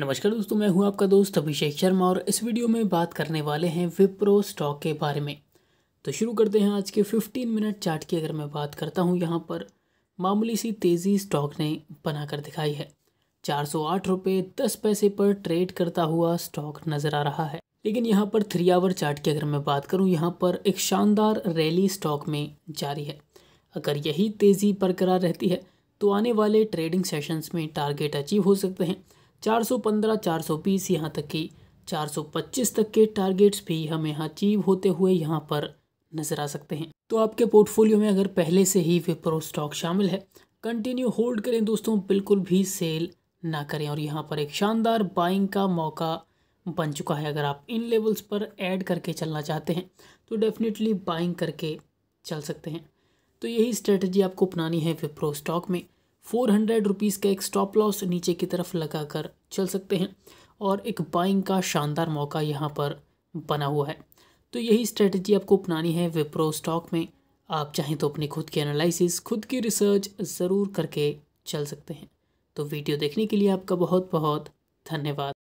नमस्कार दोस्तों मैं हूं आपका दोस्त अभिषेक शर्मा और इस वीडियो में बात करने वाले हैं विप्रो स्टॉक के बारे में तो शुरू करते हैं आज के 15 मिनट चार्ट की अगर मैं बात करता हूं यहां पर मामूली सी तेज़ी स्टॉक ने बनाकर दिखाई है चार सौ आठ रुपये दस पैसे पर ट्रेड करता हुआ स्टॉक नज़र आ रहा है लेकिन यहाँ पर थ्री आवर चार्ट की अगर मैं बात करूँ यहाँ पर एक शानदार रैली स्टॉक में जारी है अगर यही तेज़ी बरकरार रहती है तो आने वाले ट्रेडिंग सेशंस में टारगेट अचीव हो सकते हैं 415, 420 यहाँ तक कि 425 तक के टारगेट्स भी हमें अचीव होते हुए यहाँ पर नज़र आ सकते हैं तो आपके पोर्टफोलियो में अगर पहले से ही विप्रो स्टॉक शामिल है कंटिन्यू होल्ड करें दोस्तों बिल्कुल भी सेल ना करें और यहाँ पर एक शानदार बाइंग का मौका बन चुका है अगर आप इन लेवल्स पर ऐड करके चलना चाहते हैं तो डेफिनेटली बाइंग करके चल सकते हैं तो यही स्ट्रेटजी आपको अपनानी है विप्रो स्टॉक में फोर हंड्रेड रुपीज़ का एक स्टॉप लॉस नीचे की तरफ लगा कर चल सकते हैं और एक बाइंग का शानदार मौका यहाँ पर बना हुआ है तो यही स्ट्रेटजी आपको अपनानी है विप्रो स्टॉक में आप चाहें तो अपने खुद के एनालिसिस खुद की रिसर्च ज़रूर करके चल सकते हैं तो वीडियो देखने के लिए आपका बहुत बहुत धन्यवाद